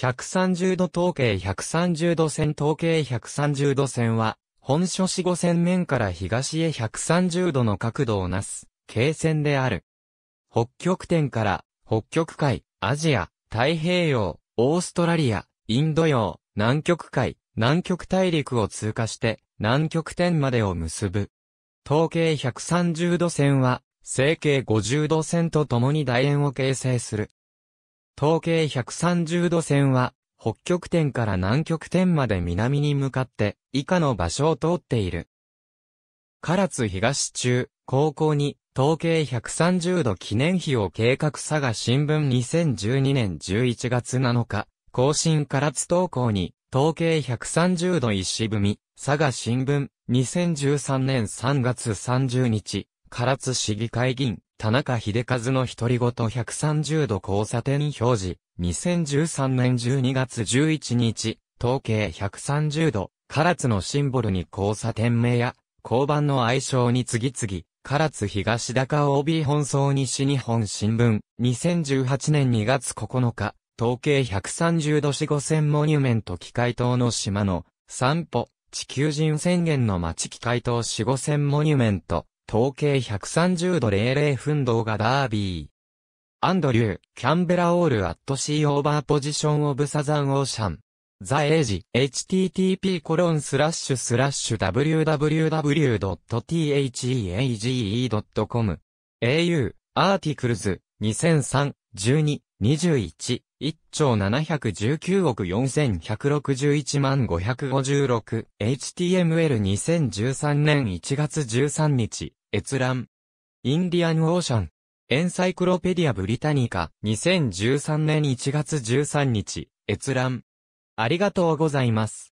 130度統計130度線統計130度線は、本書四五線面から東へ130度の角度をなす、経線である。北極点から、北極海、アジア、太平洋、オーストラリア、インド洋、南極海、南極大陸を通過して、南極点までを結ぶ。統計130度線は、正形50度線と共に楕円を形成する。東経130度線は、北極点から南極点まで南に向かって、以下の場所を通っている。唐津東中、高校に、統計130度記念碑を計画佐賀新聞2012年11月7日、更新唐津投稿に、統計130度石踏佐賀新聞、2013年3月30日、唐津市議会議員、田中秀和の独り言130度交差点表示、2013年12月11日、統計130度、唐津のシンボルに交差点名や、交番の愛称に次々、唐津東高 OB 本草西日本新聞、2018年2月9日、統計130度四五線モニュメント機械島の島の、散歩、地球人宣言の町機械島四五線モニュメント、統計130度00分動画ダービー。アンドリュー、キャンベラオールアットシーオーバーポジションオブサザンオーシャン。ザエージ、http コロンスラッシュスラッシュ www.theage.com。au, アーティクルズ、2003、12、21、1兆719億4161万 556HTML2013 年1月13日閲覧。インディアンオーシャン。エンサイクロペディアブリタニカ。2013年1月13日。閲覧。ありがとうございます。